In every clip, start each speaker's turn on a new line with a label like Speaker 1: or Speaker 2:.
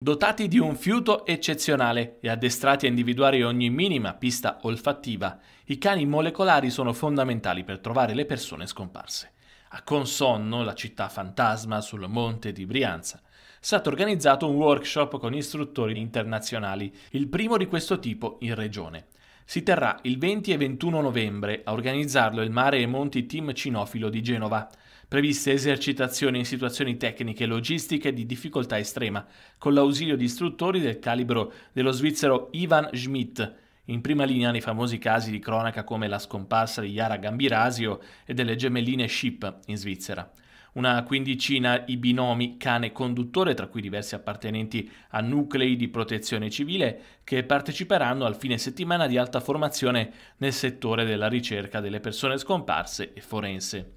Speaker 1: Dotati di un fiuto eccezionale e addestrati a individuare ogni minima pista olfattiva, i cani molecolari sono fondamentali per trovare le persone scomparse. A Consonno, la città fantasma sul monte di Brianza, è stato organizzato un workshop con istruttori internazionali, il primo di questo tipo in regione. Si terrà il 20 e 21 novembre, a organizzarlo il Mare e Monti Team Cinofilo di Genova. Previste esercitazioni in situazioni tecniche e logistiche di difficoltà estrema, con l'ausilio di istruttori del calibro dello svizzero Ivan Schmidt, in prima linea nei famosi casi di cronaca come la scomparsa di Yara Gambirasio e delle gemelline Ship in Svizzera una quindicina i binomi cane conduttore, tra cui diversi appartenenti a nuclei di protezione civile, che parteciperanno al fine settimana di alta formazione nel settore della ricerca delle persone scomparse e forense.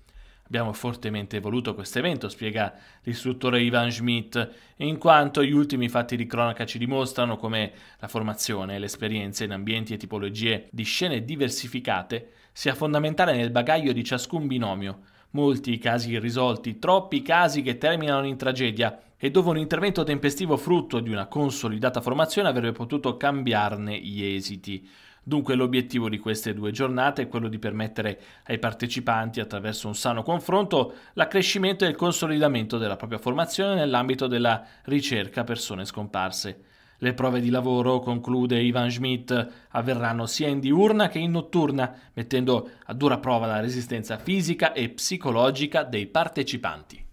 Speaker 1: Abbiamo fortemente voluto questo evento, spiega l'istruttore Ivan Schmidt, in quanto gli ultimi fatti di cronaca ci dimostrano come la formazione e l'esperienza in ambienti e tipologie di scene diversificate sia fondamentale nel bagaglio di ciascun binomio, molti i casi irrisolti, troppi casi che terminano in tragedia e dove un intervento tempestivo frutto di una consolidata formazione avrebbe potuto cambiarne gli esiti. Dunque l'obiettivo di queste due giornate è quello di permettere ai partecipanti, attraverso un sano confronto, l'accrescimento e il consolidamento della propria formazione nell'ambito della ricerca persone scomparse. Le prove di lavoro, conclude Ivan Schmidt, avverranno sia in diurna che in notturna, mettendo a dura prova la resistenza fisica e psicologica dei partecipanti.